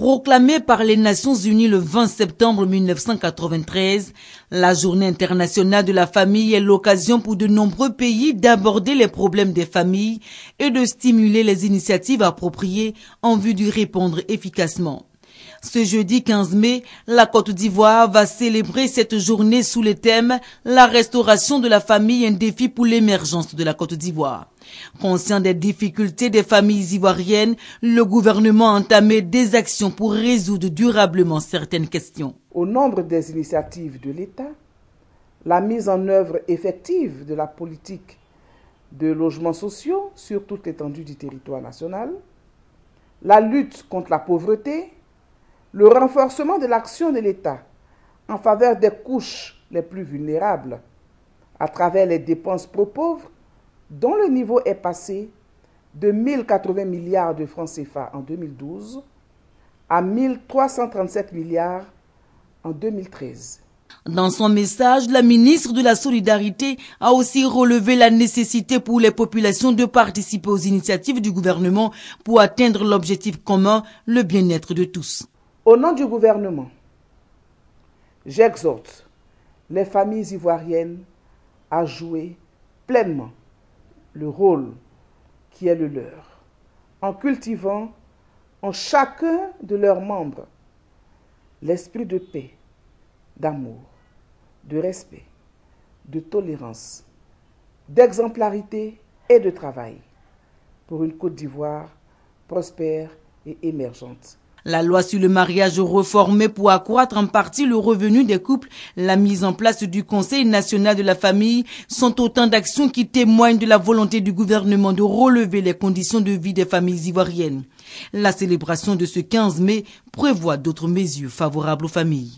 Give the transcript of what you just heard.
Proclamée par les Nations Unies le 20 septembre 1993, la Journée internationale de la famille est l'occasion pour de nombreux pays d'aborder les problèmes des familles et de stimuler les initiatives appropriées en vue d'y répondre efficacement. Ce jeudi 15 mai, la Côte d'Ivoire va célébrer cette journée sous le thème « La restauration de la famille, un défi pour l'émergence de la Côte d'Ivoire ». Conscient des difficultés des familles ivoiriennes, le gouvernement a entamé des actions pour résoudre durablement certaines questions. Au nombre des initiatives de l'État, la mise en œuvre effective de la politique de logements sociaux sur toute l'étendue du territoire national, la lutte contre la pauvreté, le renforcement de l'action de l'État en faveur des couches les plus vulnérables à travers les dépenses pro-pauvres dont le niveau est passé de 080 milliards de francs CFA en 2012 à 337 milliards en 2013. Dans son message, la ministre de la Solidarité a aussi relevé la nécessité pour les populations de participer aux initiatives du gouvernement pour atteindre l'objectif commun, le bien-être de tous. Au nom du gouvernement, j'exhorte les familles ivoiriennes à jouer pleinement le rôle qui est le leur, en cultivant en chacun de leurs membres l'esprit de paix, d'amour, de respect, de tolérance, d'exemplarité et de travail pour une Côte d'Ivoire prospère et émergente. La loi sur le mariage reformé pour accroître en partie le revenu des couples, la mise en place du Conseil national de la famille sont autant d'actions qui témoignent de la volonté du gouvernement de relever les conditions de vie des familles ivoiriennes. La célébration de ce 15 mai prévoit d'autres mesures favorables aux familles.